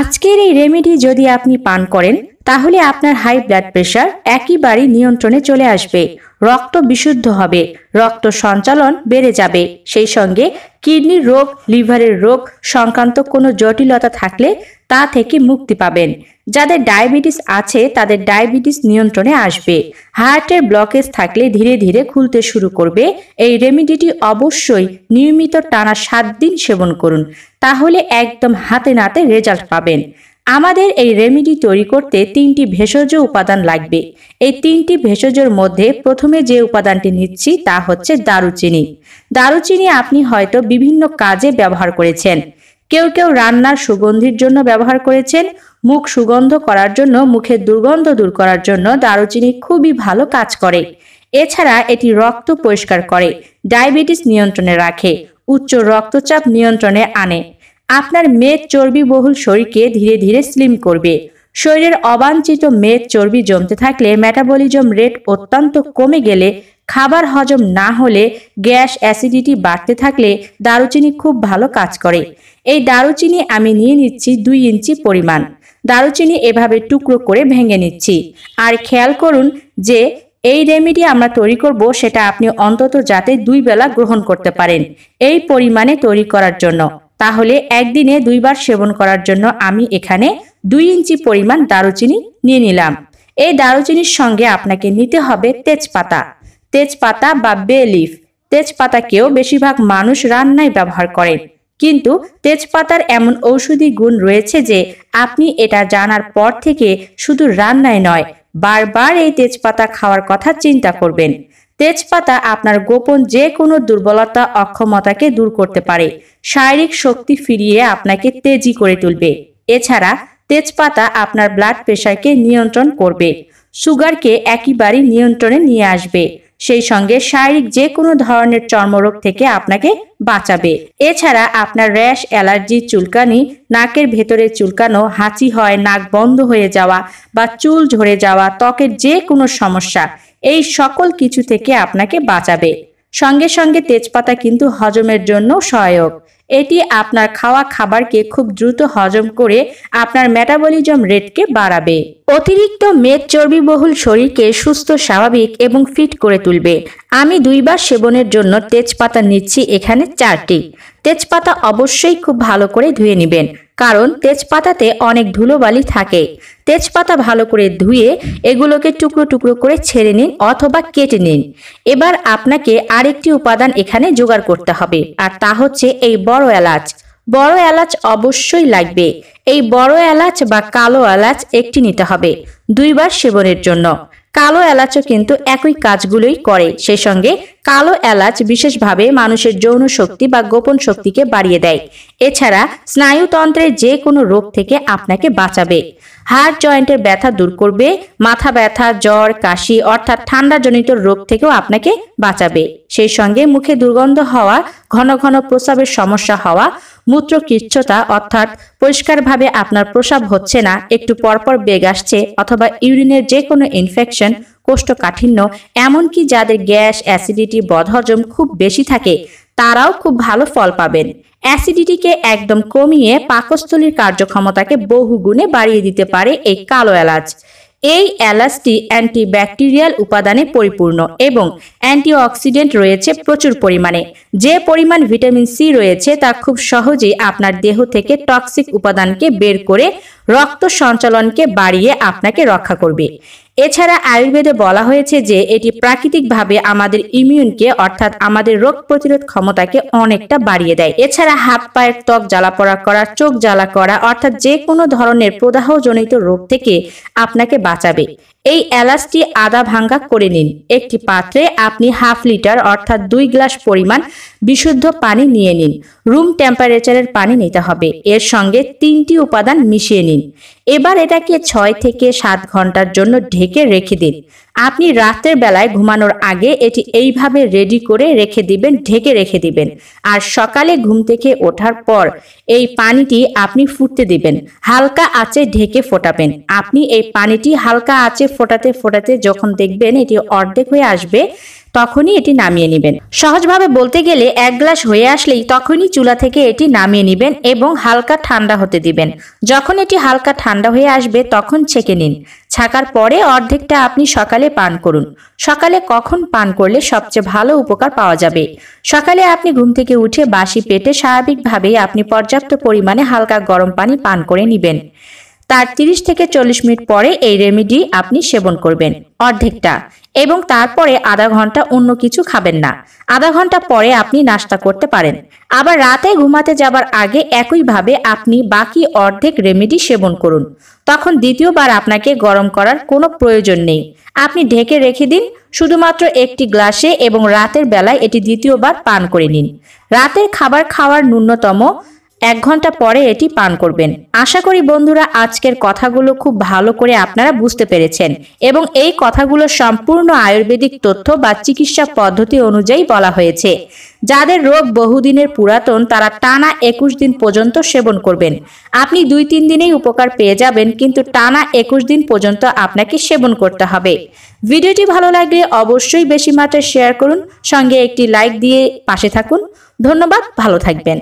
আজকের এই রেমেডি যদি আপনি পান করেন তাহলে আপনার হাই ব্লাড প্রেশার একইবারই নিয়ন্ত্রণে চলে আসবে রক্ত বিশুদ্ধ হবে রক্ত সঞ্চালন বেড়ে যাবে সেই সঙ্গে কিডনির রোগ লিভারের রোগ সংক্রান্ত কোনো জটিলতা থাকলে তা থেকে মুক্তি পাবেন যাদের ডায়াবেটিস আছে তাদের ডায়াবেটিস নিয়ন্ত্রণে আসবে হার্টের ব্লকেজ থাকলে ধীরে ধীরে খুলতে শুরু করবে এই রেমিডিটি অবশ্যই নিয়মিত টানা সাত দিন সেবন করুন তাহলে একদম হাতে নাতে রেজাল্ট পাবেন আমাদের এই রেমিডি তৈরি করতে তিনটি ভেষজ উপাদান লাগবে এই তিনটি ভেষজের মধ্যে প্রথমে যে উপাদানটি নিচ্ছি তা হচ্ছে দারুচিনি দারুচিনি আপনি হয়তো বিভিন্ন কাজে ব্যবহার করেছেন কেউ কেউ রান্নার সুগন্ধির জন্য ব্যবহার করেছেন মুখ সুগন্ধ করার জন্য মুখের দুর্গন্ধ দূর করার জন্য দারুচিনি খুবই ভালো কাজ করে এছাড়া এটি রক্ত পরিষ্কার করে ডায়াবেটিস নিয়ন্ত্রণে রাখে উচ্চ রক্তচাপ নিয়ন্ত্রণে আনে আপনার মেদ বহুল শরীরকে ধীরে ধীরে স্লিম করবে শরীরের অবাঞ্ছিত মেদ চর্বি জমতে থাকলে মেটাবলিজম রেট অত্যন্ত কমে গেলে খাবার হজম না হলে গ্যাস অ্যাসিডিটি বাড়তে থাকলে দারুচিনি খুব ভালো কাজ করে এই দারুচিনি আমি নিয়ে নিচ্ছি দুই ইঞ্চি পরিমাণ দারুচিনি এভাবে টুকরো করে ভেঙে নিচ্ছি আর খেয়াল করুন যে এই রেমেডি আমরা তৈরি করব সেটা আপনি অন্তত যাতে দুই বেলা গ্রহণ করতে পারেন এই পরিমাণে তৈরি করার জন্য তাহলে একদিনে দুইবার সেবন করার জন্য আমি এখানে দুই ইঞ্চি পরিমাণ দারুচিনি নিয়ে নিলাম এই দারুচিনির সঙ্গে আপনাকে নিতে হবে তেজপাতা তেজপাতা বা বে লিফ তেজপাতাকেও বেশিরভাগ মানুষ রান্নায় ব্যবহার করেন কিন্তু তেজপাতার এমন ঔষধি গুণ রয়েছে যে আপনি এটা জানার পর থেকে শুধু রান্নায় নয় বারবার এই তেজপাতা খাওয়ার কথা চিন্তা করবেন তেজপাতা আপনার গোপন যে কোনো দুর্বলতা অক্ষমতাকে দূর করতে পারে শারীরিক শক্তি ফিরিয়ে আপনাকে তেজি করে তুলবে এছাড়া তেজপাতা আপনার ব্লাড প্রেশারকে নিয়ন্ত্রণ করবে সুগারকে একইবারই নিয়ন্ত্রণে নিয়ে আসবে সেই সঙ্গে শারীরিক যে কোনো ধরনের চর্মরোগ থেকে আপনাকে বাঁচাবে এছাড়া আপনার র্যাশ অ্যালার্জি চুলকানি নাকের ভেতরে চুলকানো হাঁচি হয় নাক বন্ধ হয়ে যাওয়া বা চুল ঝরে যাওয়া ত্বকের যে কোনো সমস্যা এই সকল কিছু থেকে আপনাকে বাঁচাবে সঙ্গে সঙ্গে তেজপাতা কিন্তু হজমের জন্য সহায়ক এটি আপনার খাওয়া খাবারকে খুব দ্রুত হজম করে আপনার মেটাবলিজম রেটকে বাড়াবে অতিরিক্ত মেদ চর্বিবহুল শরীরকে সুস্থ স্বাভাবিক এবং ফিট করে তুলবে আমি দুইবার সেবনের জন্য তেজপাতা নিচ্ছি এখানে চারটি তেজপাতা অবশ্যই খুব ভালো করে ধুয়ে নেবেন কারণ তেজপাতাতে অনেক ধুলোবালি থাকে তেজপাতা ভালো করে ধুয়ে এগুলোকে টুকরো টুকরো করে ছেড়ে নিন অথবা কেটে নিন এবার আপনাকে আরেকটি উপাদান এখানে জোগাড় করতে হবে আর তা হচ্ছে এই বড় এলাচ বড় এলাচ অবশ্যই লাগবে এই বড় এলাচ বা কালো এলাচ একটি নিতে হবে দুইবার সেবনের জন্য কালো এলাচও কিন্তু একই কাজগুলোই করে সেই সঙ্গে কালো এলাচ বিশেষভাবে মানুষের যৌন শক্তি বা গোপন শক্তিকে বাড়িয়ে দেয় এছাড়া স্নায়ুতন্ত্রের যে কোনো রোগ থেকে আপনাকে বাঁচাবে হার্ট জয়েন্টের ব্যথা দূর করবে মাথা ব্যথা জ্বর কাশি অর্থাৎ ঠান্ডাজনিত রোগ থেকেও আপনাকে বাঁচাবে সেই সঙ্গে মুখে দুর্গন্ধ হওয়া ঘন ঘন প্রস্রাবের সমস্যা হওয়া মূত্রকৃচ্ছতা অর্থাৎ পরিষ্কারভাবে আপনার প্রস্রাব হচ্ছে না একটু পরপর বেগ আসছে অথবা ইউরিনের যে কোনো ইনফেকশন কোষ্ঠকাঠিন্য এমনকি যাদের গ্যাস অ্যাসিডিটি বদহজম খুব বেশি থাকে তারাও খুব ভালো ফল পাবেন অ্যাসিডিটিকে একদম কমিয়ে পাকস্থলীর কার্যক্ষমতাকে বহুগুণে বাড়িয়ে দিতে পারে এই কালো এলাচ এই অ্যালাচটি অ্যান্টিব্যাকটেরিয়াল উপাদানে পরিপূর্ণ এবং অ্যান্টিঅক্সিডেন্ট রয়েছে প্রচুর পরিমাণে যে পরিমাণ ভিটামিন সি রয়েছে তা খুব সহজেই আপনার দেহ থেকে টক্সিক উপাদানকে বের করে রক্ত সঞ্চালনকে বাড়িয়ে আপনাকে রক্ষা করবে এছাড়া আয়ুর্বেদে বলা হয়েছে যে এটি প্রাকৃতিকভাবে আমাদের ইমিউনকে অর্থাৎ আমাদের রোগ প্রতিরোধ ক্ষমতাকে অনেকটা বাড়িয়ে দেয় এছাড়া হাত পায়ের ত্বক জ্বালা পড়া করা চোখ জ্বালা করা অর্থাৎ যে কোনো ধরনের প্রদাহজনিত রোগ থেকে আপনাকে বাঁচাবে এই এলাচটি আদা ভাঙ্গা করে নিন একটি পাত্রে আপনি হাফ লিটার অর্থাৎ দুই গ্লাস পরিমাণ বিশুদ্ধ পানি নিয়ে নিন রুম টেম্পারেচারের পানি নিতে হবে এর সঙ্গে তিনটি উপাদান মিশিয়ে নিন এবার এটাকে ছয় থেকে সাত ঘন্টার জন্য ঢেকে রেখে দিন আপনি রাতের বেলায় ঘুমানোর আগে এটি এইভাবে রেডি করে রেখে দিবেন ঢেকে রেখে দিবেন আর সকালে ঘুম থেকে ওঠার পর এই পানিটি আপনি ফুটতে দিবেন হালকা আঁচে ঢেকে ফোটাবেন আপনি এই পানিটি হালকা আঁচে ফোটাতে ফোটাতে যখন দেখবেন এটি অর্ধেক হয়ে আসবে তখনই এটি নামিয়ে নেবেন সহজভাবে বলতে গেলে এক গ্লাস হয়ে আসলেই তখনই চুলা থেকে এটি নামিয়ে নেবেন এবং হালকা ঠান্ডা হতে দিবেন যখন এটি হালকা ঠান্ডা হয়ে আসবে তখন ছেঁকে নিন ছাকার পরে অর্ধেকটা আপনি সকালে পান করুন সকালে কখন পান করলে সবচেয়ে ভালো উপকার পাওয়া যাবে সকালে আপনি ঘুম থেকে উঠে বাসি পেটে স্বাভাবিকভাবেই আপনি পর্যাপ্ত পরিমাণে হালকা গরম পানি পান করে নেবেন তার তিরিশ থেকে চল্লিশ মিনিট পরে এই রেমেডি আপনি সেবন করবেন অর্ধেকটা এবং তারপরে আধা ঘন্টা অন্য কিছু খাবেন না আধা ঘন্টা পরে আপনি নাস্তা করতে পারেন আবার রাতে ঘুমাতে যাবার আগে একইভাবে আপনি বাকি অর্ধেক রেমেডি সেবন করুন তখন দ্বিতীয়বার আপনাকে গরম করার কোনো প্রয়োজন নেই আপনি ঢেকে রেখে দিন শুধুমাত্র একটি গ্লাসে এবং রাতের বেলায় এটি দ্বিতীয়বার পান করে নিন রাতের খাবার খাওয়ার ন্যূনতম এক ঘন্টা পরে এটি পান করবেন আশা করি বন্ধুরা আজকের কথাগুলো খুব ভালো করে আপনারা বুঝতে পেরেছেন এবং এই কথাগুলো সম্পূর্ণ আয়ুর্বেদিক তথ্য বা চিকিৎসা পদ্ধতি অনুযায়ী বলা হয়েছে যাদের রোগ বহুদিনের পুরাতন তারা টানা একুশ দিন পর্যন্ত সেবন করবেন আপনি দুই তিন দিনেই উপকার পেয়ে যাবেন কিন্তু টানা একুশ দিন পর্যন্ত আপনাকে সেবন করতে হবে ভিডিওটি ভালো লাগলে অবশ্যই বেশি মাত্রায় শেয়ার করুন সঙ্গে একটি লাইক দিয়ে পাশে থাকুন ধন্যবাদ ভালো থাকবেন